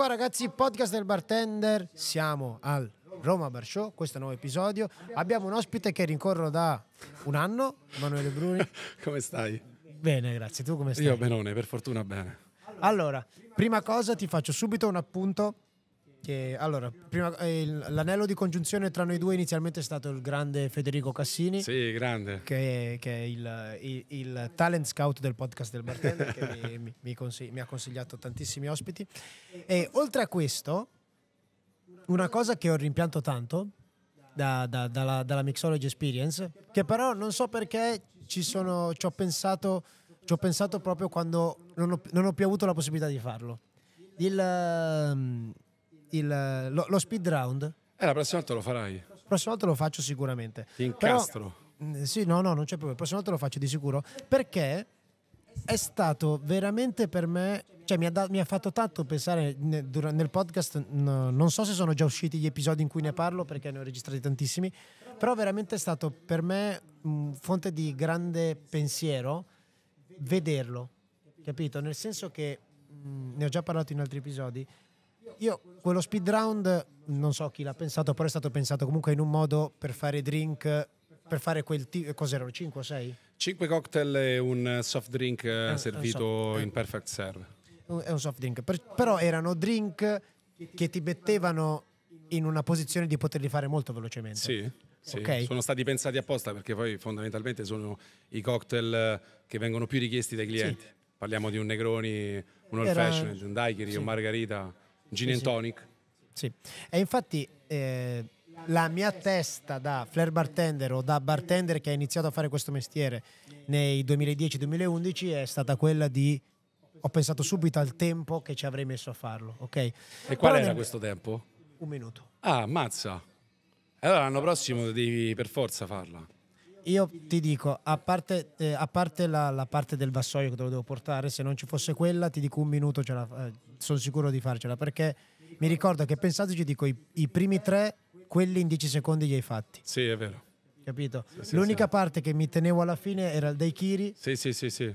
qua ragazzi, podcast del bartender, siamo al Roma Bar Show, questo è un nuovo episodio. Abbiamo un ospite che rincorro da un anno, Emanuele Bruni. come stai? Bene, grazie. Tu come stai? Io benone, per fortuna bene. Allora, prima cosa ti faccio subito un appunto che, allora, prima, eh, l'anello di congiunzione tra noi due inizialmente è stato il grande Federico Cassini. Sì, grande. Che, che è il, il, il, talent scout del podcast del bartender, che mi, mi, consig- mi ha consigliato tantissimi ospiti. E oltre a questo, una cosa che ho rimpianto tanto da, da, dalla, dalla, Mixology Experience, che però non so perché ci, sono, ci, ho, pensato, ci ho, pensato, proprio quando non ho, non ho, più avuto la possibilità di farlo. Il, ehm, il, lo, lo, speed round. Eh, la prossima volta lo farai. La prossima volta lo faccio sicuramente. Ti incastro. Però, mm, sì, no, no, non c'è problema. La prossima volta lo faccio di sicuro perché è stato veramente per me, cioè mi ha, da, mi ha fatto tanto pensare nel, nel podcast, no, non so se sono già usciti gli episodi in cui ne parlo perché ne ho registrati tantissimi, però veramente è stato per me mh, mm, fonte di grande pensiero vederlo, capito? Nel senso che, mh, mm, ne ho già parlato in altri episodi, io quello speed round non so chi l'ha pensato, però è stato pensato comunque in un modo per fare drink, per fare quel tipo, cos'erano, 5 o 6? 5 cocktail e un soft drink eh, eh, eh servito soft, eh. in perfect serve. È un soft drink, per, però erano drink che ti mettevano in una posizione di poterli fare molto velocemente. Sì. Sì, okay. Sono stati pensati apposta perché poi fondamentalmente sono i cocktail che vengono più richiesti dai clienti. Sì. Parliamo di un Negroni, un Old Era... Fashion, un Daiquiri, sì. un Margarita. Gin and tonic. Sì, e infatti eh, la mia testa da flair bartender o da bartender che ha iniziato a fare questo mestiere nei 2010-2011 è stata quella di ho pensato subito al tempo che ci avrei messo a farlo, ok? E qual Però era nel... questo tempo? Un minuto. Ah, mazza. Allora l'anno prossimo devi per forza farla. Io ti dico, a parte, eh, a parte la, la, parte del vassoio che te lo devo portare, se non ci fosse quella, ti dico un minuto, eh, sono sicuro di farcela, perché mi ricordo che pensateci, dico, i, i primi tre, quelli in dieci secondi li hai fatti. Sì, è vero. Capito? Sì, L'unica sì. parte che mi tenevo alla fine era il dei Kiri. Sì, sì, sì, sì.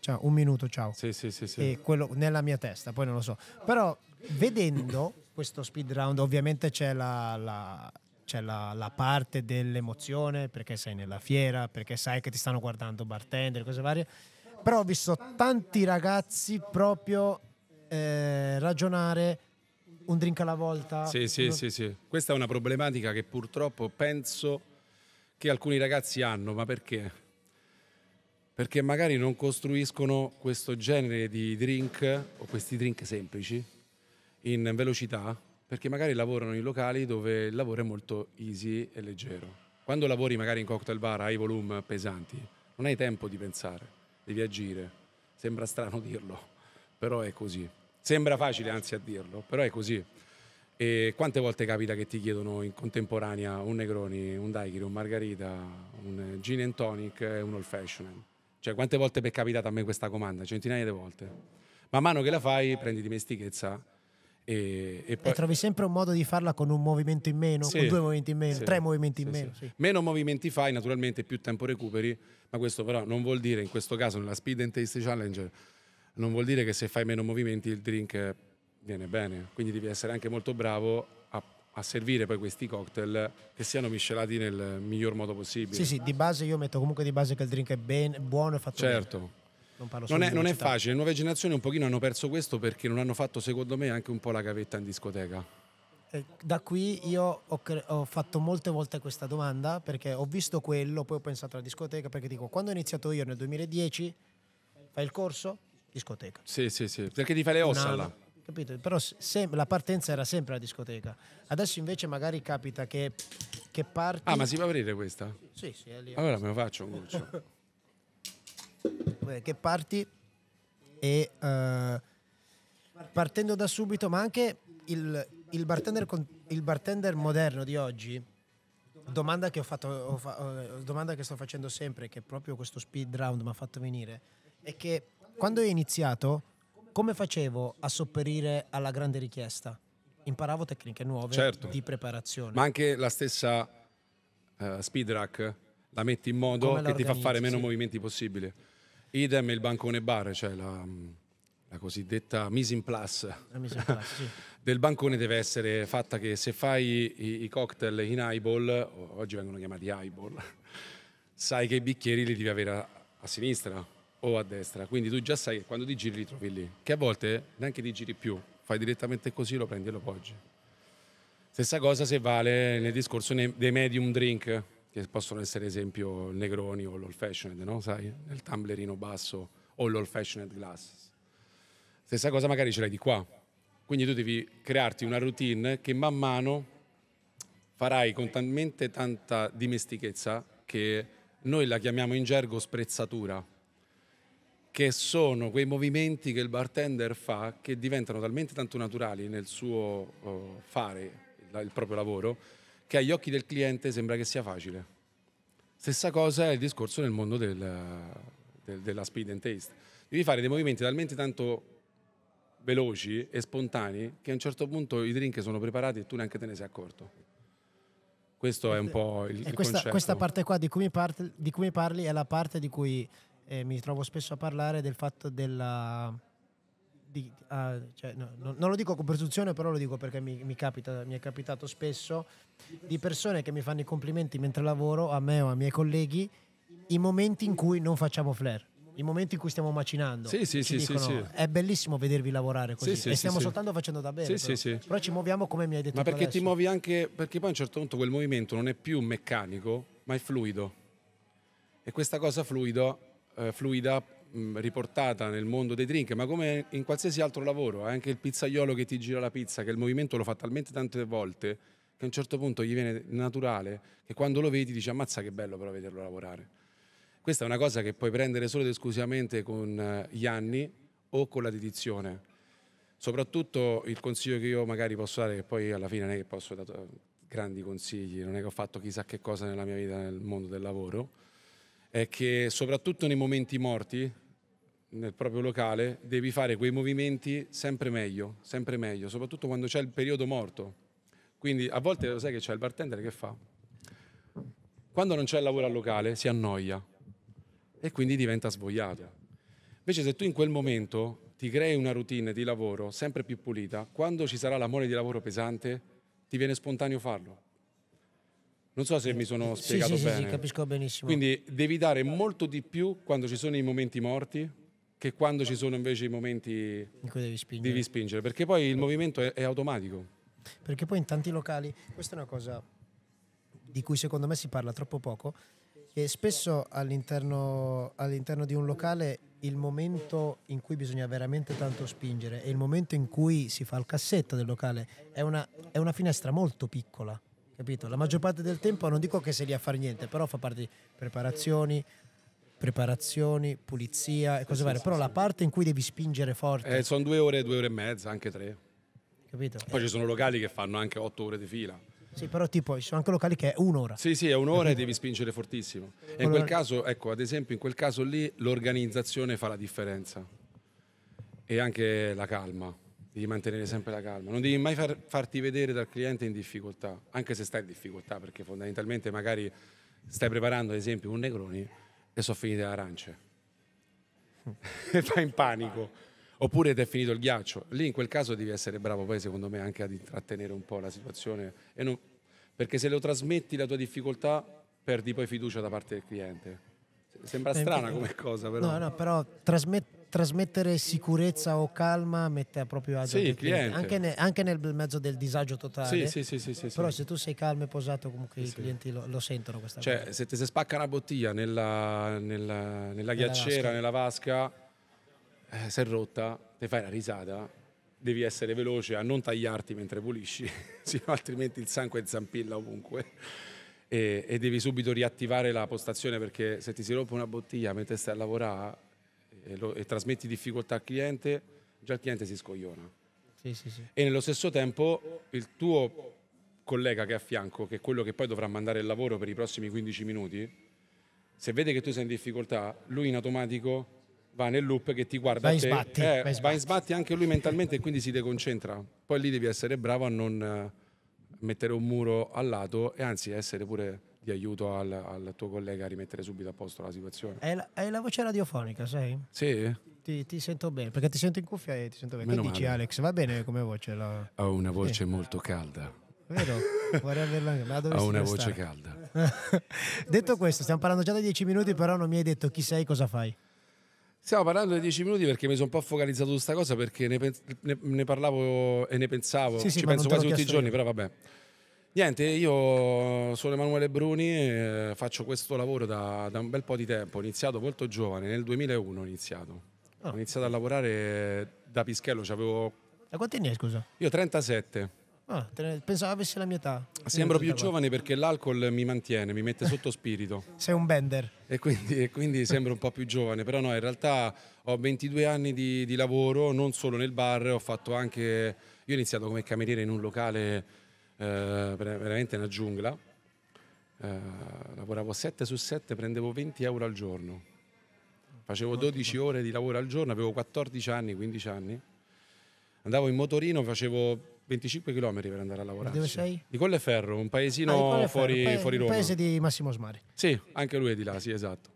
Ciao, un minuto, ciao. Sì, sì, sì, sì. E quello nella mia testa, poi non lo so. Però vedendo questo speed round, ovviamente c'è la, la c'è cioè, la, la, parte dell'emozione perché sei nella fiera, perché sai che ti stanno guardando bartender, cose varie. Però ho visto tanti ragazzi proprio eh, ragionare un drink alla volta. Sì, sì, sì, sì. Questa è una problematica che purtroppo penso che alcuni ragazzi hanno, ma perché? Perché magari non costruiscono questo genere di drink o questi drink semplici in velocità perché magari lavorano in locali dove il lavoro è molto easy e leggero. Quando lavori magari in cocktail bar hai volume pesanti, non hai tempo di pensare, devi agire. Sembra strano dirlo, però è così. Sembra facile anzi a dirlo, però è così. E quante volte capita che ti chiedono in contemporanea un Negroni, un Daiquiri, un Margarita, un Gin and Tonic e un Old Fashioned? Cioè, quante volte mi è capitata a me questa comanda? Centinaia di volte. Man mano che la fai, prendi dimestichezza e, e, poi... e, trovi sempre un modo di farla con un movimento in meno, sì, con due movimenti in meno, sì, tre movimenti in sì, meno. Meno movimenti fai, naturalmente più tempo recuperi, ma questo però non vuol dire, in questo caso nella Speed and Taste Challenge, non vuol dire che se fai meno movimenti il drink viene bene, quindi devi essere anche molto bravo a, a servire poi questi cocktail che siano miscelati nel miglior modo possibile. Sì, sì, di base io metto comunque di base che il drink è ben, buono e fatto certo. bene. Certo non, non, è, non è, facile, le nuove generazioni un pochino hanno perso questo perché non hanno fatto secondo me anche un po' la gavetta in discoteca. Eh, da qui io ho, ho, fatto molte volte questa domanda perché ho visto quello, poi ho pensato alla discoteca perché dico quando ho iniziato io nel 2010 fai il corso, discoteca. Sì, sì, sì, perché ti fai le ossa là. Capito? Però se, la partenza era sempre la discoteca. Adesso invece magari capita che, che parti... Ah, ma si può aprire questa? Sì, sì, è lì. Allora me lo faccio un goccio. che parti e uh, partendo da subito, ma anche il, il, bartender, il, bartender, moderno di oggi, domanda che, fatto, fa, domanda che sto facendo sempre, che proprio questo speed round mi ha fatto venire, è che quando hai iniziato, come facevo a sopperire alla grande richiesta? Imparavo tecniche nuove certo. di preparazione. Ma anche la stessa uh, speed rack la metti in modo che ti fa fare meno sì. movimenti possibile. Idem il bancone bar, cioè la, la cosiddetta mise en place, mise en place sì. del bancone deve essere fatta che se fai i, i cocktail in eyeball, oggi vengono chiamati eyeball, sai che i bicchieri li devi avere a, a sinistra o a destra, quindi tu già sai che quando ti giri li trovi lì, che a volte neanche ti giri più, fai direttamente così, lo prendi e lo poggi. Stessa cosa se vale nel discorso dei medium drink, che possono essere esempio il Negroni o l'Old Fashioned, no? Sai, nel tumblerino basso o l'Old Fashioned Glass. Stessa cosa magari ce l'hai di qua. Quindi tu devi crearti una routine che man mano farai con talmente tanta dimestichezza che noi la chiamiamo in gergo sprezzatura, che sono quei movimenti che il bartender fa che diventano talmente tanto naturali nel suo oh, fare il proprio lavoro che agli occhi del cliente sembra che sia facile. Stessa cosa è il discorso nel mondo del, del, della speed and taste. Devi fare dei movimenti talmente tanto veloci e spontanei che a un certo punto i drink sono preparati e tu neanche te ne sei accorto. Questo è un po' il, e questa, concetto. Questa parte qua di cui, parli, di cui, mi parli è la parte di cui eh, mi trovo spesso a parlare del fatto della di, uh, cioè, no, no, non lo dico con presunzione, però lo dico perché mi, mi, capita, mi è capitato spesso, di persone che mi fanno i complimenti mentre lavoro, a me o ai miei colleghi, i momenti in cui non facciamo flare, i momenti in cui stiamo macinando. Sì, sì, sì, dicono, sì, È bellissimo vedervi lavorare così. Sì, e stiamo sì, soltanto facendo da bene. Sì, però. Sì, però ci muoviamo come mi hai detto. Ma perché adesso. ti muovi anche. Perché poi a un certo punto quel movimento non è più meccanico, ma è fluido. E questa cosa fluido, eh, fluida riportata nel mondo dei drink, ma come in qualsiasi altro lavoro, eh, anche il pizzaiolo che ti gira la pizza, che il movimento lo fa talmente tante volte che a un certo punto gli viene naturale che quando lo vedi dici ammazza che bello però vederlo lavorare. Questa è una cosa che puoi prendere solo ed esclusivamente con eh, gli anni o con la dedizione. Soprattutto il consiglio che io magari posso dare, che poi alla fine non è che posso dare eh, grandi consigli, non è che ho fatto chissà che cosa nella mia vita nel mondo del lavoro, è che soprattutto nei momenti morti, nel proprio locale devi fare quei movimenti sempre meglio, sempre meglio, soprattutto quando c'è il periodo morto. Quindi a volte lo sai che c'è il bartender che fa? Quando non c'è il lavoro al locale si annoia e quindi diventa svogliato. Invece se tu in quel momento ti crei una routine di lavoro sempre più pulita, quando ci sarà la mole di lavoro pesante ti viene spontaneo farlo. Non so se mi sono spiegato sì, sì, bene. Sì, capisco benissimo. Quindi devi dare molto di più quando ci sono i momenti morti che quando ci sono invece i momenti in cui devi spingere. Devi spingere perché poi il movimento è, è automatico. Perché poi in tanti locali, questa è una cosa di cui secondo me si parla troppo poco, che spesso all'interno, all'interno, di un locale il momento in cui bisogna veramente tanto spingere e il momento in cui si fa il cassetto del locale è una, è una finestra molto piccola, capito? La maggior parte del tempo non dico che sei lì a fare niente, però fa parte di preparazioni, preparazioni, pulizia e cose sì, varie, sì, però sì. la parte in cui devi spingere forte... Eh, sono due ore, due ore e mezza, anche tre. Capito? Poi eh. ci sono locali che fanno anche otto ore di fila. Sì, però tipo, ci sono anche locali che è un'ora. Sì, sì, è un'ora e devi spingere fortissimo. E in quel caso, ecco, ad esempio, in quel caso lì l'organizzazione fa la differenza. E anche la calma. Devi mantenere sempre la calma. Non devi mai far, farti vedere dal cliente in difficoltà, anche se stai in difficoltà, perché fondamentalmente magari stai preparando, ad esempio, un Negroni e sono finite le arance. e fai in panico. Oppure ti è finito il ghiaccio. Lì in quel caso devi essere bravo poi secondo me anche ad intrattenere un po' la situazione. Non... Perché se lo trasmetti la tua difficoltà perdi poi fiducia da parte del cliente. Sembra eh, strana eh, come cosa però. No, no, però trasmetti trasmettere sicurezza o calma mette proprio agio sì, il cliente, anche, ne, anche, nel mezzo del disagio totale. Sì, sì, sì, sì però se tu sei calmo e posato comunque i clienti lo, lo, sentono questa cioè, cosa. se ti si spacca una bottiglia nella, nella, nella ghiacciera, nella vasca, eh, è rotta, ti fai la risata, devi essere veloce a non tagliarti mentre pulisci, altrimenti il sangue zampilla ovunque. E, e, devi subito riattivare la postazione perché se ti si rompe una bottiglia mentre stai a lavorare e, lo, e trasmetti difficoltà al cliente, già il cliente si scogliona. Sì, sì, sì. E nello stesso tempo il tuo collega che è a fianco, che è quello che poi dovrà mandare il lavoro per i prossimi 15 minuti, se vede che tu sei in difficoltà, lui in automatico va nel loop che ti guarda vai te, sbatti, eh, vai, sbatti. va in sbatti anche lui mentalmente e quindi si deconcentra. Poi lì devi essere bravo a non eh, mettere un muro al lato e anzi essere pure di aiuto al, al, tuo collega a rimettere subito a posto la situazione. Hai la, è la voce radiofonica, sai? Sì. Ti, ti, sento bene, perché ti sento in cuffia e ti sento bene. Meno che male. dici Alex? Va bene come voce? La... Ho una voce sì. molto calda. Vero? Vorrei averla ma Ho una voce calda. detto questo, stiamo parlando già da dieci minuti, però non mi hai detto chi sei, cosa fai. Stiamo parlando di dieci minuti perché mi sono un po' focalizzato su questa cosa perché ne, ne, ne parlavo e ne pensavo, sì, sì, ci penso quasi tutti i giorni, io. però vabbè. Niente, io sono Emanuele Bruni, eh, faccio questo lavoro da, da, un bel po' di tempo, ho iniziato molto giovane, nel 2001 ho iniziato. Oh. Ho iniziato a lavorare da pischello, avevo... Da quanti anni hai scusa? Io 37. Ah, pensavo avessi la mia età. Sembro più giovane perché l'alcol mi mantiene, mi mette sotto spirito. Sei un bender. E quindi, e quindi sembro un po' più giovane, però no, in realtà ho 22 anni di, di lavoro, non solo nel bar, ho fatto anche... Io ho iniziato come cameriere in un locale eh, veramente una giungla. Eh, lavoravo 7 su 7, prendevo 20 euro al giorno. Facevo 12 ore di lavoro al giorno, avevo 14 anni, 15 anni. Andavo in motorino, facevo 25 km per andare a lavorare. Dove sei? Di Colleferro, un paesino ah, fuori, pa- fuori Roma. Un paese di Massimo Smari. Sì, anche lui è di là, sì, esatto.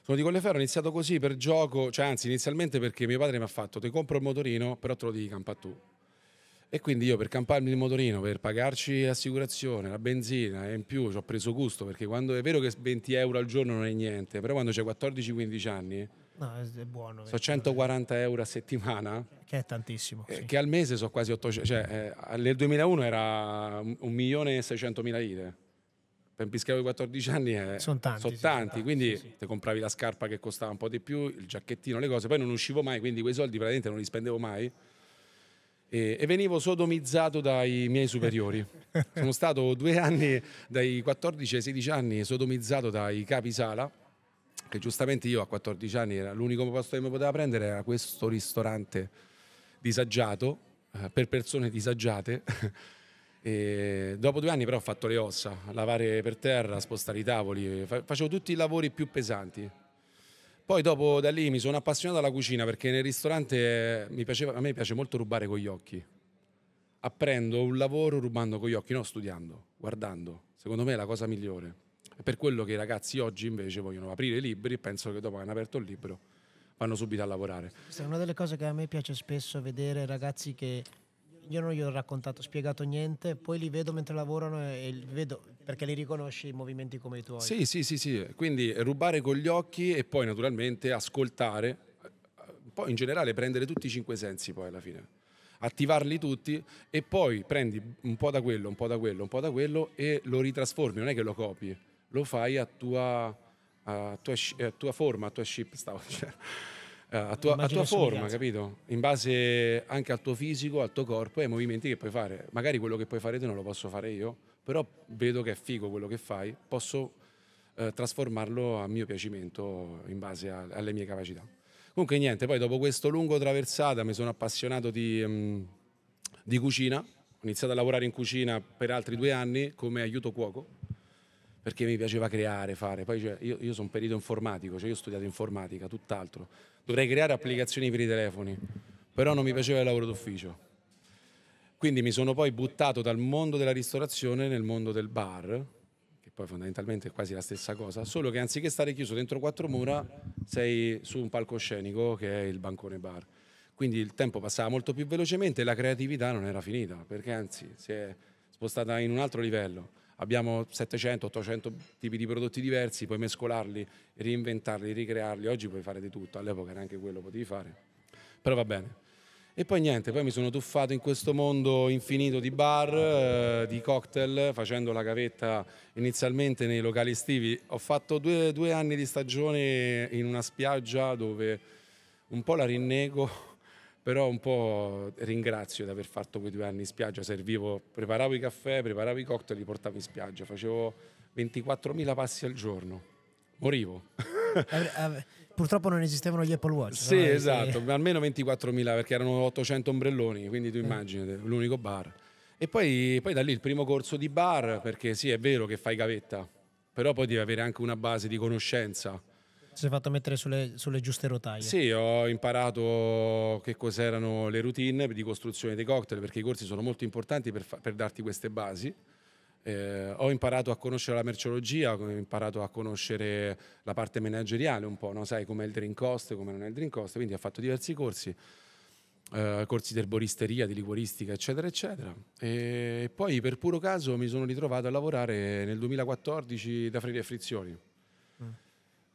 Sono di Colleferro, ho iniziato così per gioco, cioè anzi inizialmente perché mio padre mi ha fatto, ti compro il motorino, però te lo devi campare tu. E quindi io per camparmi il motorino, per pagarci l'assicurazione, la benzina e in più ci ho preso gusto perché quando è vero che 20 euro al giorno non è niente, però quando c'è 14-15 anni No, è buono. Sono eh. 140 euro. a settimana. Che è tantissimo. Eh, sì. Che al mese sono quasi 800. Cioè, eh, nel 2001 era 1.600.000 lire. Per un piscavo di 14 anni è, eh, sono tanti. Sono tanti, tanti quindi sì, sì. te compravi la scarpa che costava un po' di più, il giacchettino, le cose. Poi non uscivo mai, quindi quei soldi praticamente non li spendevo mai e, e venivo sodomizzato dai miei superiori. Sono stato due anni, dai 14 ai 16 anni, sodomizzato dai capi sala che giustamente io a 14 anni era l'unico posto che mi poteva prendere era questo ristorante disagiato eh, per persone disagiate dopo due anni però ho fatto le ossa lavare per terra spostare i tavoli facevo tutti i lavori più pesanti poi dopo da lì mi sono appassionato alla cucina perché nel ristorante eh, piaceva, a me piace molto rubare con gli occhi. Apprendo un lavoro rubando con gli occhi, no studiando, guardando. Secondo me è la cosa migliore. È per quello che i ragazzi oggi invece vogliono aprire i libri e penso che dopo che hanno aperto il libro vanno subito a lavorare. Questa è una delle cose che a me piace spesso vedere ragazzi che io non gli ho raccontato, spiegato niente, poi li vedo mentre lavorano e li vedo perché li riconosci i movimenti come i tuoi. Sì, sì, sì, sì, quindi rubare con gli occhi e poi naturalmente ascoltare, eh, poi in generale prendere tutti i cinque sensi poi alla fine attivarli tutti e poi prendi un po' da quello, un po' da quello, un po' da quello e lo ritrasformi, non è che lo copi, lo fai a tua, a tua, a tua forma, a tua ship, stavo dicendo eh, a tua, a tua forma, capito? In base anche al tuo fisico, al tuo corpo e ai movimenti che puoi fare. Magari quello che puoi fare tu non lo posso fare io, però vedo che è figo quello che fai, posso eh, trasformarlo a mio piacimento in base a, alle mie capacità. Comunque niente, poi dopo questo lungo traversata mi sono appassionato di, um, di cucina, ho iniziato a lavorare in cucina per altri due anni come aiuto cuoco perché mi piaceva creare, fare. Poi cioè, io, io sono un perito informatico, cioè io ho studiato informatica, tutt'altro. Dovrei creare applicazioni per i telefoni, però non mi piaceva il lavoro d'ufficio. Quindi mi sono poi buttato dal mondo della ristorazione nel mondo del bar, che poi fondamentalmente è quasi la stessa cosa, solo che anziché stare chiuso dentro quattro mura, sei su un palcoscenico che è il bancone bar. Quindi il tempo passava molto più velocemente e la creatività non era finita, perché anzi si è spostata in un altro livello abbiamo 700-800 tipi di prodotti diversi, puoi mescolarli, reinventarli, ricrearli, oggi puoi fare di tutto, all'epoca neanche quello potevi fare, però va bene. E poi niente, poi mi sono tuffato in questo mondo infinito di bar, eh, di cocktail, facendo la gavetta inizialmente nei locali estivi. Ho fatto due, due anni di stagione in una spiaggia dove un po' la rinnego, però un po' ringrazio di aver fatto quei due anni in spiaggia, servivo, preparavo i caffè, preparavo i cocktail, li portavo in spiaggia, facevo 24.000 passi al giorno, morivo. Purtroppo non esistevano gli Apple Watch. Sì, no? esatto, e... Eh. almeno 24.000 perché erano 800 ombrelloni, quindi tu eh. immagini, mm. l'unico bar. E poi, poi da lì il primo corso di bar, perché sì, è vero che fai gavetta, però poi devi avere anche una base di conoscenza si è fatto mettere sulle, sulle, giuste rotaie. Sì, ho imparato che cos'erano le routine di costruzione dei cocktail, perché i corsi sono molto importanti per, per darti queste basi. Eh, ho imparato a conoscere la merceologia, ho imparato a conoscere la parte manageriale un po', no? sai com'è il drink cost, come non è il drink cost, quindi ho fatto diversi corsi, eh, corsi di erboristeria, di liquoristica, eccetera, eccetera. E poi per puro caso mi sono ritrovato a lavorare nel 2014 da Freni e Frizioni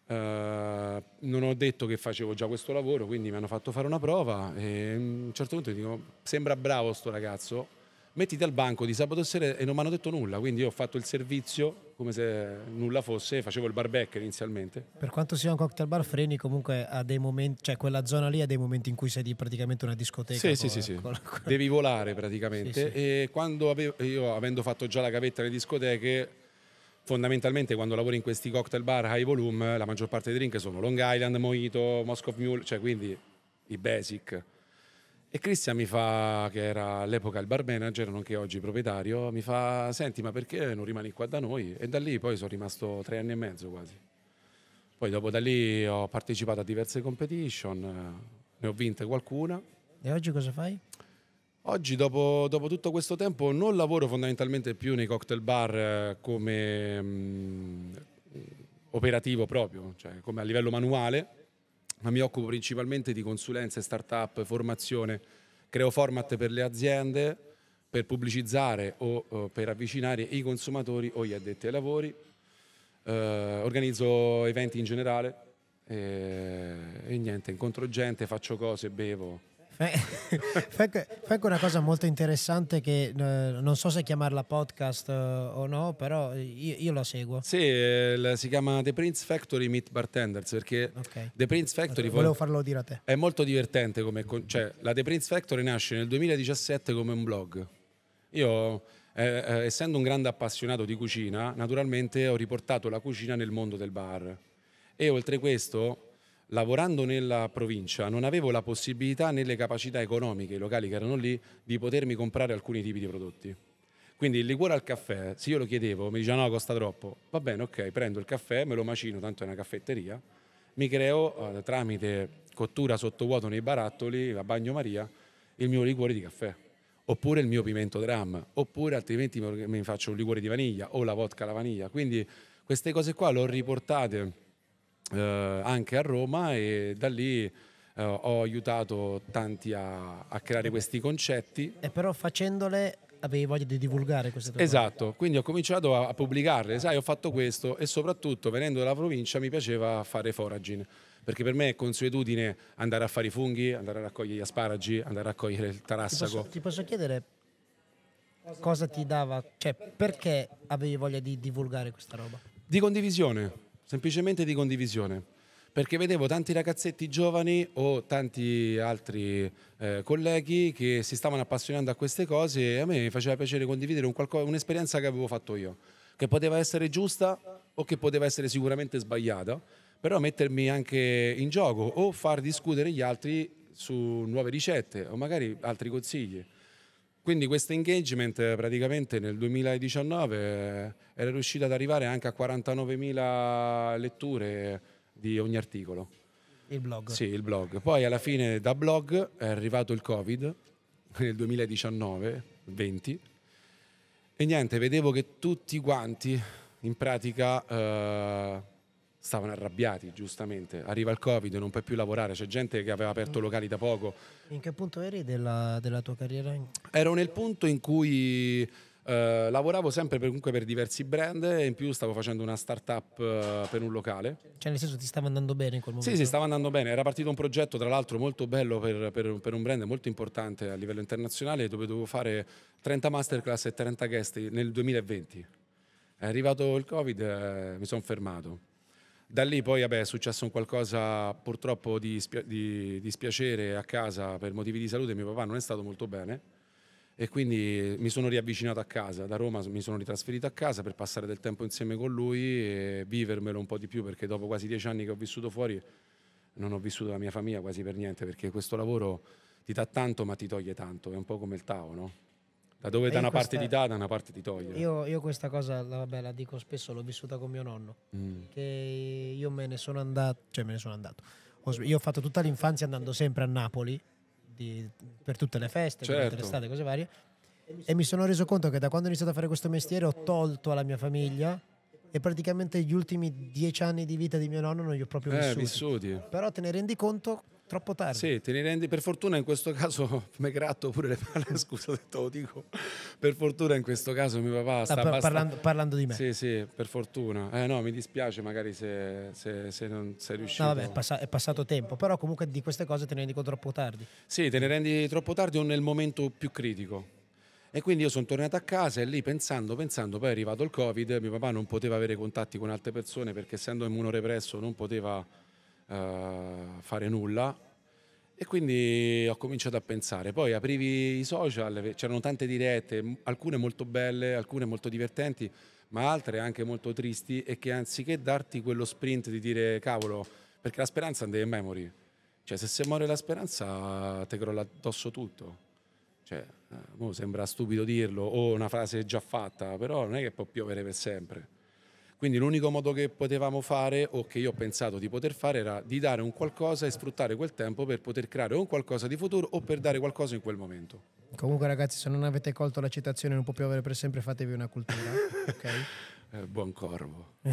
Uh, non ho detto che facevo già questo lavoro, quindi mi hanno fatto fare una prova e mm, a un certo punto dico sembra bravo sto ragazzo, mettiti al banco di sabato sera e non mi hanno detto nulla, quindi ho fatto il servizio come se nulla fosse, facevo il barbecue inizialmente. Per quanto sia un cocktail bar, Freni comunque ha dei momenti, cioè quella zona lì ha dei momenti in cui sei di praticamente una discoteca. Sì, con, sì, sì, sì. Con... devi volare praticamente sì, sì. e quando avevo, io avendo fatto già la gavetta alle discoteche fondamentalmente quando lavori in questi cocktail bar high volume la maggior parte dei drink sono Long Island, Mojito, Moscow Mule, cioè quindi i basic. E Cristian mi fa, che era all'epoca il bar manager, nonché oggi proprietario, mi fa, senti ma perché non rimani qua da noi? E da lì poi sono rimasto tre anni e mezzo quasi. Poi dopo da lì ho partecipato a diverse competition, ne ho vinte qualcuna. E oggi cosa fai? Oggi, dopo, dopo, tutto questo tempo, non lavoro fondamentalmente più nei cocktail bar eh, come mh, mm, operativo proprio, cioè come a livello manuale, ma mi occupo principalmente di consulenze, start-up, formazione. Creo format per le aziende, per pubblicizzare o, o per avvicinare i consumatori o gli addetti ai lavori. Eh, organizzo eventi in generale e, eh, e niente, incontro gente, faccio cose, bevo. Fecco è una cosa molto interessante che eh, non so se chiamarla podcast eh, o no, però io, io la seguo. Sì, eh, si chiama The Prince Factory Meet Bartenders perché okay. The Prince Factory... Okay. Eh, volevo farlo dire a te. È molto divertente come... Cioè, la The Prince Factory nasce nel 2017 come un blog. Io... Eh, eh, essendo un grande appassionato di cucina, naturalmente ho riportato la cucina nel mondo del bar e oltre questo lavorando nella provincia non avevo la possibilità né le capacità economiche, locali che erano lì, di potermi comprare alcuni tipi di prodotti. Quindi il liquore al caffè, se io lo chiedevo, mi diceva no, costa troppo. Va bene, ok, prendo il caffè, me lo macino, tanto è una caffetteria, mi creo eh, tramite cottura sottovuoto nei barattoli, a bagnomaria, il mio liquore di caffè. Oppure il mio pimento dram, oppure altrimenti mi faccio un liquore di vaniglia o la vodka alla vaniglia. Quindi queste cose qua le ho riportate eh, anche a Roma e da lì eh, ho aiutato tanti a, a, creare questi concetti. E però facendole avevi voglia di divulgare queste cose? Esatto, quindi ho cominciato a, a pubblicarle, sai ho fatto questo e soprattutto venendo dalla provincia mi piaceva fare foraging perché per me è consuetudine andare a fare i funghi, andare a raccogliere gli asparagi, andare a raccogliere il tarassaco. Ti posso, ti posso chiedere cosa ti dava, cioè perché avevi voglia di divulgare questa roba? Di condivisione, semplicemente di condivisione, perché vedevo tanti ragazzetti giovani o tanti altri eh, colleghi che si stavano appassionando a queste cose e a me faceva piacere condividere un'esperienza che avevo fatto io, che poteva essere giusta o che poteva essere sicuramente sbagliata, però mettermi anche in gioco o far discutere gli altri su nuove ricette o magari altri consigli. Quindi questo engagement praticamente nel 2019 eh, era riuscito ad arrivare anche a 49.000 letture di ogni articolo. Il blog. Sì, il blog. Poi alla fine da blog è arrivato il Covid nel 2019-20 e niente, vedevo che tutti quanti in pratica eh, stavano arrabbiati, giustamente. Arriva il Covid, non puoi più lavorare, c'è gente che aveva aperto mm. locali da poco. In che punto eri della, della tua carriera? Ero nel punto in cui eh, lavoravo sempre per, comunque per diversi brand e in più stavo facendo una start-up eh, per un locale. Cioè nel senso ti stava andando bene in quel momento? Sì, sì, stava andando bene. Era partito un progetto tra l'altro molto bello per, per, per un brand molto importante a livello internazionale dove dovevo fare 30 masterclass e 30 guest nel 2020. È arrivato il Covid e eh, mi sono fermato da lì poi vabbè, è successo un qualcosa purtroppo di, di, di spiacere a casa per motivi di salute, mio papà non è stato molto bene e quindi mi sono riavvicinato a casa, da Roma mi sono ritrasferito a casa per passare del tempo insieme con lui e vivermelo un po' di più perché dopo quasi dieci anni che ho vissuto fuori non ho vissuto la mia famiglia quasi per niente perché questo lavoro ti dà tanto ma ti toglie tanto, è un po' come il Tao, no? da dove da una parte ti dà, da una parte ti toglie. Io, io questa cosa, vabbè, la dico spesso, l'ho vissuta con mio nonno, mm. che io me ne sono andato, cioè me ne sono andato. Io ho fatto tutta l'infanzia andando sempre a Napoli, di, per tutte le feste, certo. per tutte le certo. estate, cose varie. E mi sono reso conto che da quando ho iniziato a fare questo mestiere ho tolto alla mia famiglia e praticamente gli ultimi dieci anni di vita di mio nonno non li ho proprio eh, vissuti. Però te ne rendi conto Troppo tardi. Sì, te ne rendi. Per fortuna in questo caso mi gratto pure le palle. Scusa, te lo dico. Per fortuna in questo caso mio papà sta, sta par- parlando, parlando, di me. Sì, sì, per fortuna. Eh no, mi dispiace magari se, se, se non sei riuscito. No, vabbè, è, pass- è, passato tempo, però comunque di queste cose te ne rendi conto troppo tardi. Sì, te ne rendi troppo tardi o nel momento più critico. E quindi io sono tornato a casa e lì pensando, pensando, poi è arrivato il Covid, mio papà non poteva avere contatti con altre persone perché essendo immunorepresso non poteva uh, fare nulla e quindi ho cominciato a pensare. Poi aprivi i social, c'erano tante dirette, alcune molto belle, alcune molto divertenti, ma altre anche molto tristi e che anziché darti quello sprint di dire cavolo, perché la speranza non deve mai morire. Cioè se si muore la speranza te crolla addosso tutto. Cioè, eh, sembra stupido dirlo o una frase già fatta, però non è che può piovere per sempre. Quindi l'unico modo che potevamo fare o che io ho pensato di poter fare era di dare un qualcosa e sfruttare quel tempo per poter creare un qualcosa di futuro o per dare qualcosa in quel momento. Comunque ragazzi, se non avete colto la citazione non può piovere per sempre, fatevi una cultura, ok? Eh, buon corvo.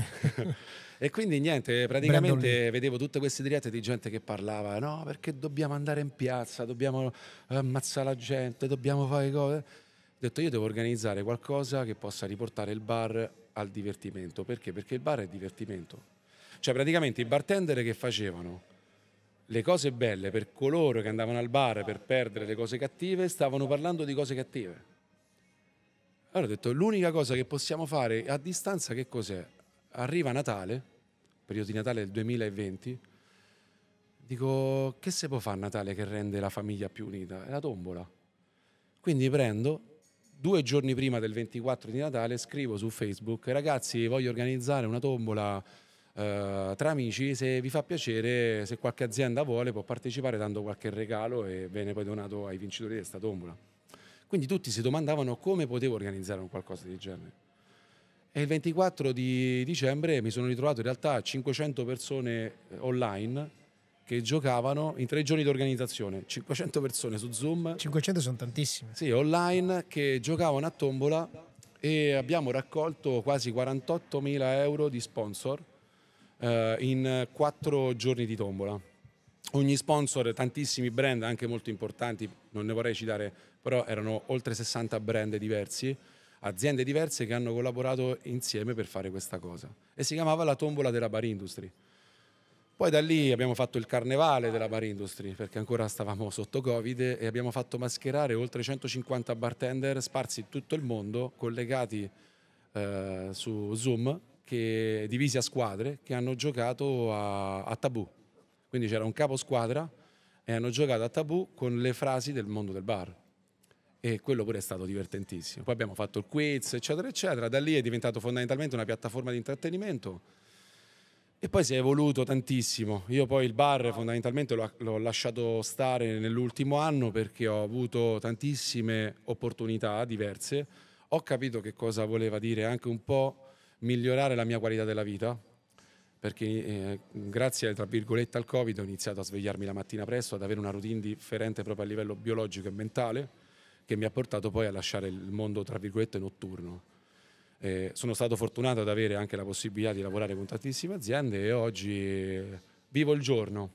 e quindi niente, praticamente Brandoli. vedevo tutte queste dirette di gente che parlava, no, perché dobbiamo andare in piazza, dobbiamo eh, ammazzare la gente, dobbiamo fare cose. Ho detto io devo organizzare qualcosa che possa riportare il bar al divertimento. Perché? Perché il bar è divertimento. Cioè praticamente i bartender che facevano le cose belle per coloro che andavano al bar per perdere le cose cattive stavano parlando di cose cattive. Allora ho detto, l'unica cosa che possiamo fare a distanza che cos'è? Arriva Natale, periodo di Natale del 2020, dico, che si può fare a Natale che rende la famiglia più unita? È la tombola. Quindi prendo due giorni prima del 24 di Natale scrivo su Facebook, ragazzi voglio organizzare una tombola eh, tra amici, se vi fa piacere, se qualche azienda vuole può partecipare dando qualche regalo e viene poi donato ai vincitori di questa tombola. Quindi tutti si domandavano come potevo organizzare un qualcosa del genere. E il 24 di dicembre mi sono ritrovato in realtà a 500 persone eh, online che giocavano in tre giorni di organizzazione, 500 persone su Zoom. 500 sono tantissime. Sì, online che giocavano a tombola e abbiamo raccolto quasi 48.000 euro di sponsor eh, in quattro giorni di tombola. Ogni sponsor, tantissimi brand anche molto importanti, non ne vorrei citare, però erano oltre 60 brand diversi aziende diverse che hanno collaborato insieme per fare questa cosa. E si chiamava la tombola della Bar Industry. Poi da lì abbiamo fatto il carnevale della bar industry, perché ancora stavamo sotto Covid e abbiamo fatto mascherare oltre 150 bartender sparsi in tutto il mondo, collegati eh, su Zoom, che, divisi a squadre, che hanno giocato a, a tabù. Quindi c'era un capo squadra e hanno giocato a tabù con le frasi del mondo del bar e quello pure è stato divertentissimo. Poi abbiamo fatto il quiz, eccetera, eccetera. Da lì è diventato fondamentalmente una piattaforma di intrattenimento e poi si è evoluto tantissimo. Io poi il bar fondamentalmente l'ho lasciato stare nell'ultimo anno perché ho avuto tantissime opportunità diverse. Ho capito che cosa voleva dire anche un po' migliorare la mia qualità della vita, perché eh, grazie tra virgolette al Covid ho iniziato a svegliarmi la mattina presto, ad avere una routine differente proprio a livello biologico e mentale, che mi ha portato poi a lasciare il mondo tra virgolette notturno eh, sono stato fortunato ad avere anche la possibilità di lavorare con tantissime aziende e oggi eh, vivo il giorno,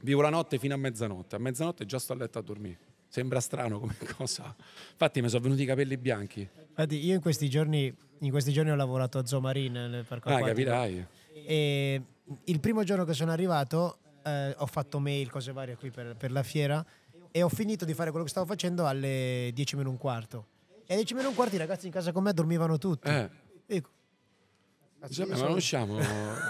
vivo la notte fino a mezzanotte. A mezzanotte già sto a letto a dormire. Sembra strano come cosa. Infatti mi sono venuti i capelli bianchi. Infatti io in questi giorni, in questi giorni ho lavorato a Zomarin. Eh, per ah, capirai. E il primo giorno che sono arrivato eh, ho fatto mail, cose varie qui per, per la fiera e ho finito di fare quello che stavo facendo alle 10 meno un quarto e 10 meno un quarto i ragazzi in casa con me dormivano tutti. Eh. Dico, Giuseppe, eh, ma non usciamo,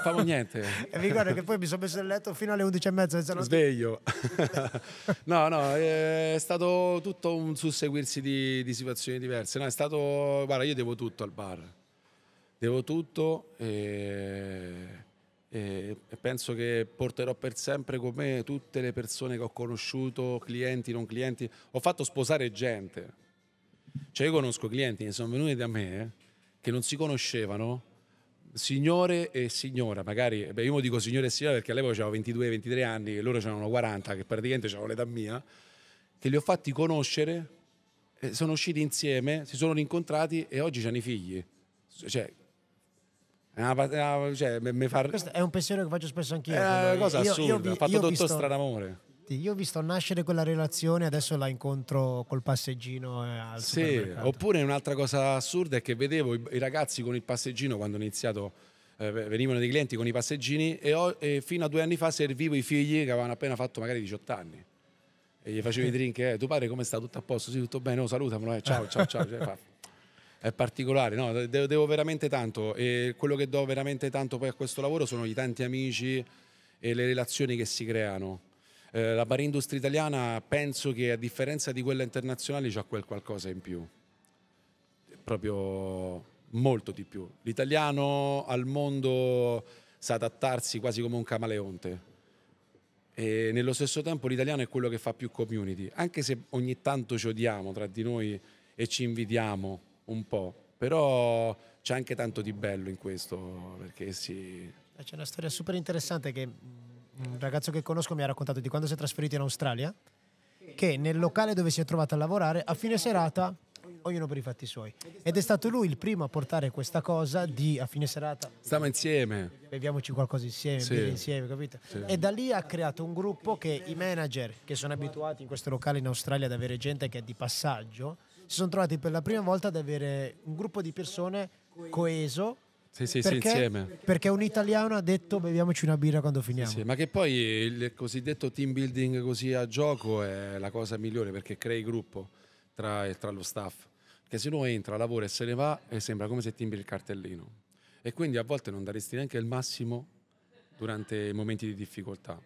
famo niente. e mi guarda che poi mi sono messo nel letto fino alle 11 e mezza. Sono... Sveglio. no, no, è stato tutto un susseguirsi di, di situazioni diverse. No, è stato, guarda, io devo tutto al bar. Devo tutto e, e, e penso che porterò per sempre con me tutte le persone che ho conosciuto, clienti, non clienti. Ho fatto sposare gente cioè io conosco clienti che sono venuti da me che non si conoscevano, signore e signora, magari, beh, io dico signore e signora perché all'epoca avevo 22-23 anni e loro avevano 40, che praticamente avevano l'età mia, che li ho fatti conoscere, sono usciti insieme, si sono rincontrati e oggi hanno i figli. Cioè, cioè, mi fa... Questo è un pensiero che faccio spesso anch'io. È una cosa io, assurda, io vi, ha fatto tutto visto... stranamore infatti, io ho visto nascere quella relazione, adesso la incontro col passeggino eh, al Sì, oppure un'altra cosa assurda è che vedevo i, ragazzi con il passeggino quando ho iniziato eh, venivano dei clienti con i passeggini e, ho, e, fino a due anni fa servivo i figli che avevano appena fatto magari 18 anni e gli facevo i drink, eh, tuo padre come sta? Tutto a posto? Sì, tutto bene, oh, salutamelo, eh, ciao, ciao, ciao. cioè, è particolare, no? devo, devo, veramente tanto e quello che do veramente tanto poi a questo lavoro sono i tanti amici e le relazioni che si creano eh, la barindustria italiana penso che a differenza di quella internazionale c'ha quel qualcosa in più, proprio molto di più. L'italiano al mondo sa adattarsi quasi come un camaleonte. E nello stesso tempo l'italiano è quello che fa più community, anche se ogni tanto ci odiamo tra di noi e ci invidiamo un po', però c'è anche tanto di bello in questo, perché si... C'è una storia super interessante che un ragazzo che conosco mi ha raccontato di quando si è trasferito in Australia, che nel locale dove si è trovato a lavorare a fine serata ognuno per i fatti suoi. Ed è stato lui il primo a portare questa cosa di a fine serata. Stiamo insieme. Beviamoci qualcosa insieme, sì. insieme, capito? Sì. E da lì ha creato un gruppo che i manager che sono abituati in questo locale in Australia ad avere gente che è di passaggio, si sono trovati per la prima volta ad avere un gruppo di persone coeso sì, sì, perché, sì, insieme. Perché un italiano ha detto beviamoci una birra quando finiamo. Sì, sì, ma che poi il cosiddetto team building così a gioco è la cosa migliore perché crei gruppo tra, tra lo staff. Perché se uno entra, lavora e se ne va, e sembra come se timbri il cartellino. E quindi a volte non daresti neanche il massimo durante i momenti di difficoltà.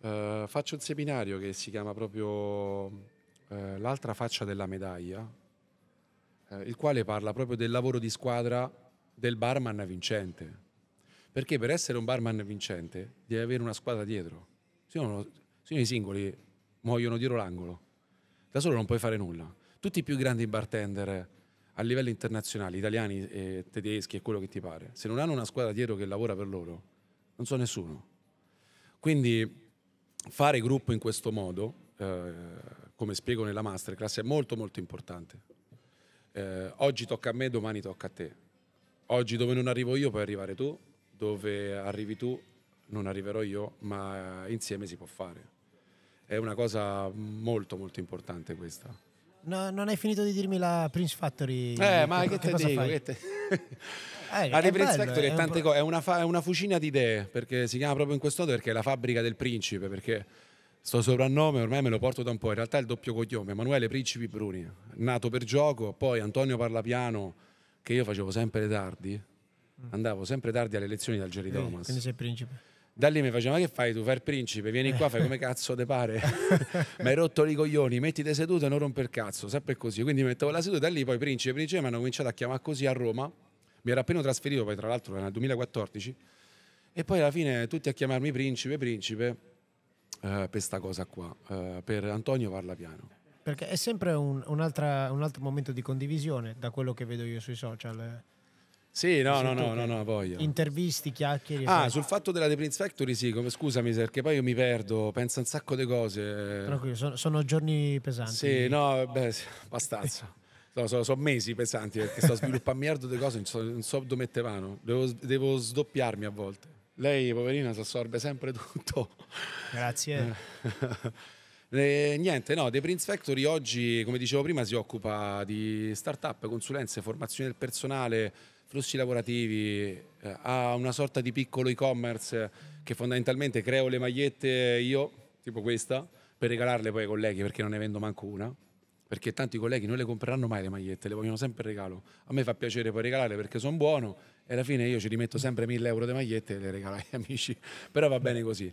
Uh, faccio un seminario che si chiama proprio uh, L'altra faccia della medaglia, uh, il quale parla proprio del lavoro di squadra del barman vincente. Perché per essere un barman vincente devi avere una squadra dietro. Se no, se no i singoli muoiono dietro l'angolo. Da solo non puoi fare nulla. Tutti i più grandi bartender a livello internazionale, italiani e tedeschi e quello che ti pare, se non hanno una squadra dietro che lavora per loro, non so nessuno. Quindi fare gruppo in questo modo, eh, come spiego nella masterclass, è molto molto importante. Eh, oggi tocca a me, domani tocca a te oggi dove non arrivo io puoi arrivare tu, dove arrivi tu non arriverò io, ma insieme si può fare. È una cosa molto molto importante questa. No, non hai finito di dirmi la Prince Factory. Eh, ma che, che te dico? Che te... eh, la Prince Factory è, tante un... cose, è una, fa- è una fucina di idee, perché si chiama proprio in questo modo perché è la fabbrica del principe, perché sto soprannome ormai me lo porto da un po', in realtà è il doppio cognome, Emanuele Principi Bruni, nato per gioco, poi Antonio Parlapiano, che io facevo sempre tardi, mm. andavo sempre tardi alle lezioni dal Jerry Thomas. Quindi sei principe. Da lì mi faceva, ma che fai tu, fai il principe, vieni qua, fai come cazzo te pare, mi hai rotto i coglioni, mettiti seduto e non romper cazzo, sempre così. Quindi mettevo la seduta e da lì poi principe, principe, mi hanno cominciato a chiamare così a Roma, mi ero appena trasferito poi tra l'altro nel 2014, e poi alla fine tutti a chiamarmi principe, principe, eh, per questa cosa qua, eh, per Antonio parla piano. Perché è sempre un, un, altra, un, altro momento di condivisione da quello che vedo io sui social. Sì, no, no, no, no, no, voglio. Intervisti, chiacchiere. Ah, sul fatto della The Prince Factory, sì, come, scusami, perché poi io mi perdo, penso un sacco di cose. Tranquillo, sono, sono giorni pesanti. Sì, no, beh, abbastanza. No, sono, sono, mesi pesanti perché sto sviluppando miliardo di cose, non so, non so dove mettevano. Devo, devo sdoppiarmi a volte. Lei, poverina, si assorbe sempre tutto. Grazie. Eh, niente, no, The Prince Factory oggi, come dicevo prima, si occupa di start-up, consulenze, formazione del personale, flussi lavorativi, eh, ha una sorta di piccolo e-commerce che fondamentalmente creo le magliette io, tipo questa, per regalarle poi ai colleghi perché non ne vendo manco una perché tanti colleghi non le compreranno mai le magliette, le vogliono sempre regalo. A me fa piacere poi regalare perché sono buono e alla fine io ci rimetto sempre 1000 euro di magliette e le regalo agli amici, però va bene così.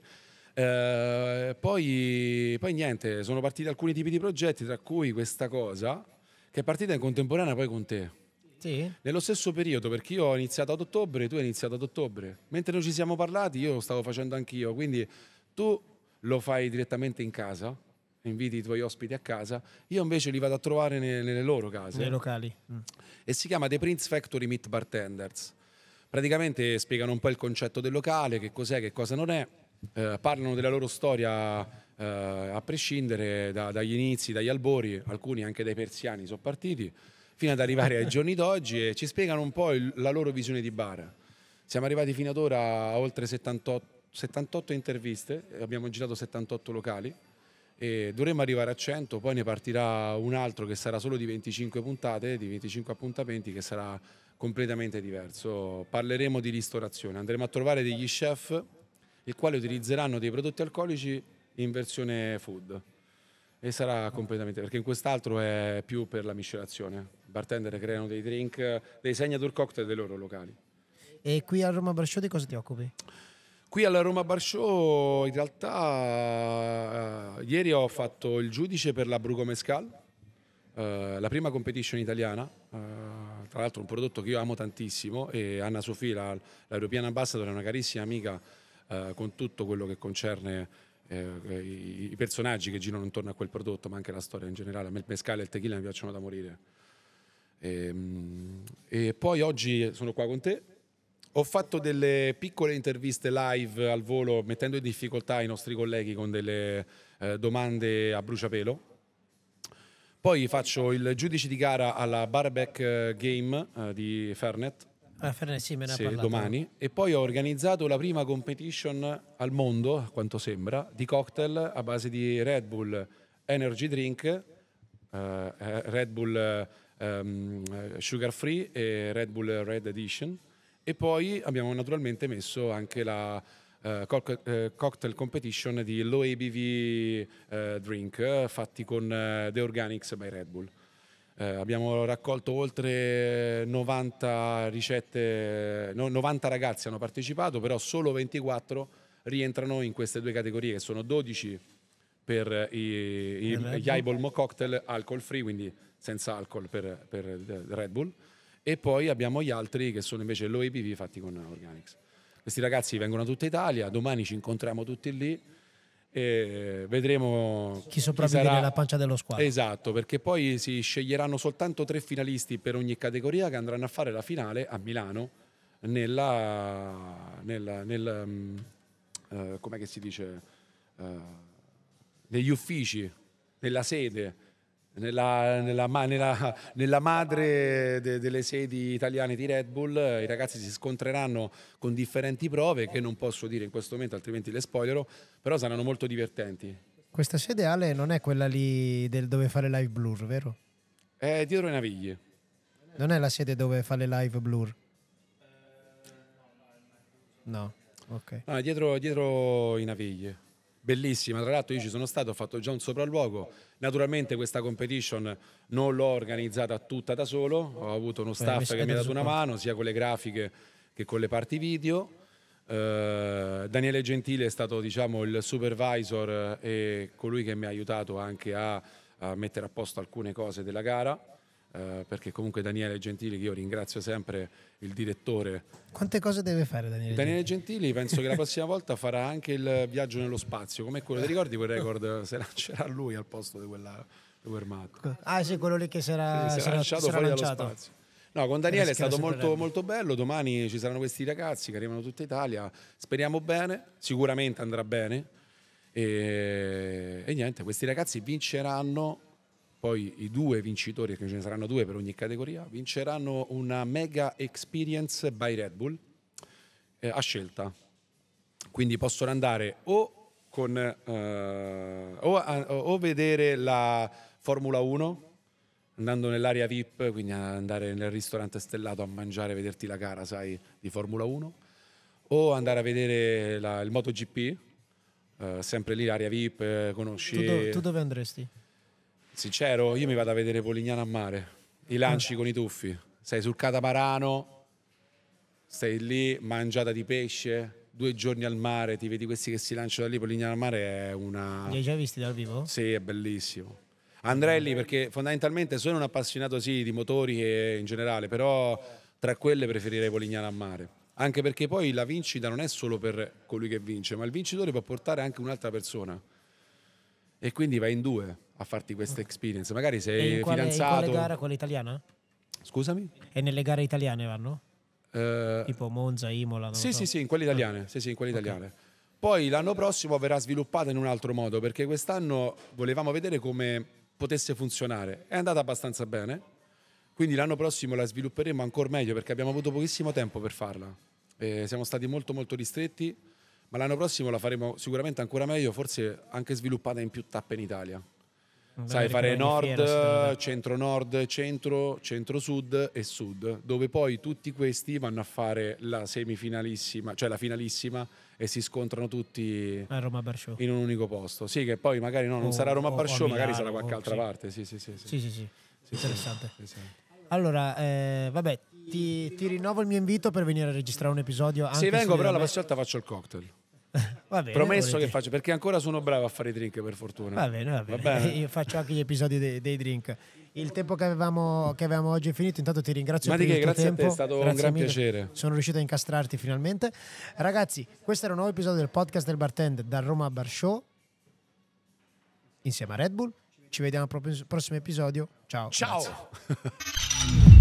Eh, poi, poi niente, sono partiti alcuni tipi di progetti, tra cui questa cosa, che è partita in contemporanea poi con te. Sì. Nello stesso periodo, perché io ho iniziato ad ottobre, tu hai iniziato ad ottobre. Mentre noi ci siamo parlati, io lo stavo facendo anch'io. Quindi tu lo fai direttamente in casa, inviti i tuoi ospiti a casa, io invece li vado a trovare nelle, nelle loro case. Nei locali. Mm. E si chiama The Prince Factory Meet Bartenders. Praticamente spiegano un po' il concetto del locale, che cos'è, che cosa non è eh, parlano della loro storia eh, a prescindere da, dagli inizi, dagli albori, alcuni anche dai persiani sono partiti, fino ad arrivare ai giorni d'oggi e ci spiegano un po' il, la loro visione di bar. Siamo arrivati fino ad ora a oltre 78, 78 interviste, abbiamo girato 78 locali e dovremmo arrivare a 100, poi ne partirà un altro che sarà solo di 25 puntate, di 25 appuntamenti che sarà completamente diverso. Parleremo di ristorazione, andremo a trovare degli chef il quale utilizzeranno dei prodotti alcolici in versione food. E sarà completamente, perché in quest'altro è più per la miscelazione. I bartender creano dei drink, dei segnature cocktail dei loro locali. E qui a Roma Bar Show di cosa ti occupi? Qui alla Roma Bar Show in realtà uh, ieri ho fatto il giudice per la Brugo Mescal, uh, la prima competition italiana, uh, tra l'altro un prodotto che io amo tantissimo e Anna Sofì, la, la European Ambassador, è una carissima amica eh, con tutto quello che concerne eh, i, i, personaggi che girano intorno a quel prodotto, ma anche la storia in generale. A me il pescale e il tequila mi piacciono da morire. E, ehm, e poi oggi sono qua con te. Ho fatto delle piccole interviste live al volo, mettendo in difficoltà i nostri colleghi con delle eh, domande a bruciapelo. Poi faccio il giudice di gara alla Barback eh, Game eh, di Fernet a Ferresi me ne sì, domani. E poi ho organizzato la prima competition al mondo, a quanto sembra, di cocktail a base di Red Bull Energy Drink, uh, Red Bull um, Sugar Free e Red Bull Red Edition. E poi abbiamo naturalmente messo anche la, Uh, cocktail competition di low ABV uh, drink fatti con The Organics by Red Bull. Eh, abbiamo raccolto oltre 90 ricette, no, 90 ragazzi hanno partecipato, però solo 24 rientrano in queste due categorie che sono 12 per i, i, gli Eyeball Cocktail alcol free, quindi senza alcol per, per Red Bull, e poi abbiamo gli altri che sono invece low fatti con Organics. Questi ragazzi vengono da tutta Italia, domani ci incontriamo tutti lì e vedremo chi sopravvive chi sarà... nella pancia dello squadro. Esatto, perché poi si sceglieranno soltanto tre finalisti per ogni categoria che andranno a fare la finale a Milano nella, nella nel, um, mm, uh, eh, com'è che si dice uh, negli uffici, nella sede nella, nella, nella, nella, madre de, delle sedi italiane di Red Bull i ragazzi si scontreranno con differenti prove che non posso dire in questo momento altrimenti le spoilerò però saranno molto divertenti questa sede Ale non è quella lì del dove fare live blur vero? è dietro le naviglie non è la sede dove fa le live blur? no ok no, è dietro, dietro i naviglie bellissima. Tra l'altro io ci sono stato, ho fatto già un sopralluogo. Naturalmente questa competition non l'ho organizzata tutta da solo, ho avuto uno eh, staff che mi ha dato una mano, sia con le grafiche che con le parti video. Uh, Daniele Gentile è stato diciamo, il supervisor eh, e colui che mi ha aiutato anche a, a mettere a posto alcune cose della gara eh, perché comunque Daniele Gentili, che io ringrazio sempre, il direttore. Quante cose deve fare Daniele? Daniele Gentili, penso che la prossima volta farà anche il viaggio nello spazio, come quello, ti ricordi quel record? Eh, se lancerà lui al posto di quella... Uermato. Ecco. Ah sì, quello lì che si era, sì, si era lanciato fuori lanciato. dallo spazio. No, con Daniele è stato molto, molto, bello. Domani ci saranno questi ragazzi che arrivano da tutta Italia. Speriamo bene, sicuramente andrà bene. E, e niente, questi ragazzi vinceranno poi i due vincitori, che ce ne saranno due per ogni categoria, vinceranno una Mega Experience by Red Bull eh, a scelta. Quindi possono andare o, con, eh, o, a, o vedere la Formula 1 andando nell'area VIP, quindi andare nel ristorante stellato a mangiare, e vederti la gara, sai, di Formula 1, o andare a vedere la, il MotoGP, eh, sempre lì l'area VIP, eh, conosci... Tu, do, tu dove andresti? Sincero, io mi vado a vedere Polignano a mare, i lanci con i tuffi, sei sul catamarano, stai lì, mangiata di pesce, due giorni al mare, ti vedi questi che si lanciano da lì, Polignano a mare è una... Li hai già visti dal vivo? Sì, è bellissimo. Andrei lì perché fondamentalmente sono un appassionato sì di motori e in generale, però tra quelle preferirei Polignano a mare. Anche perché poi la vincita non è solo per colui che vince, ma il vincitore può portare anche un'altra persona. E quindi vai in due a farti questa experience. Magari sei in quale, fidanzato. In quale gara? Quella italiana? Scusami? E nelle gare italiane vanno? Uh, tipo Monza, Imola? Non sì, so. sì, sì, in quelle ah. italiane. Ah. Sì, sì, in quelle okay. italiane. Poi l'anno prossimo verrà sviluppata in un altro modo perché quest'anno volevamo vedere come potesse funzionare. È andata abbastanza bene, quindi l'anno prossimo la svilupperemo ancora meglio perché abbiamo avuto pochissimo tempo per farla. E siamo stati molto molto ristretti, ma l'anno prossimo la faremo sicuramente ancora meglio, forse anche sviluppata in più tappe in Italia sai fare nord, centro, centro-sud e sud, dove poi tutti questi vanno a fare la semifinalissima, cioè la finalissima e si scontrano tutti a Roma in un unico posto. Sì, che poi magari no, non o, sarà Roma-Bar Show, magari sarà qualche o, altra sì. parte. Sì, sì, sì. Sì, sì, sì. sì, sì interessante. Esatto. Allora, eh, vabbè, ti, ti, rinnovo il mio invito per venire a registrare un episodio. Anche se vengo, però la prossima volta faccio il cocktail. va Bene, Promesso che faccio, perché ancora sono bravo a fare i drink per fortuna. Va bene, va bene. Va bene. Io faccio anche gli episodi dei, dei drink. Il tempo che avevamo, che avevamo, oggi è finito, intanto ti ringrazio Ma per che, il grazie tempo. a te, è stato grazie un gran piacere. Sono riuscito a incastrarti finalmente. Ragazzi, questo era un nuovo episodio del podcast del bartender da Roma Bar Show insieme a Red Bull. Ci vediamo al prossimo episodio. Ciao. Ciao.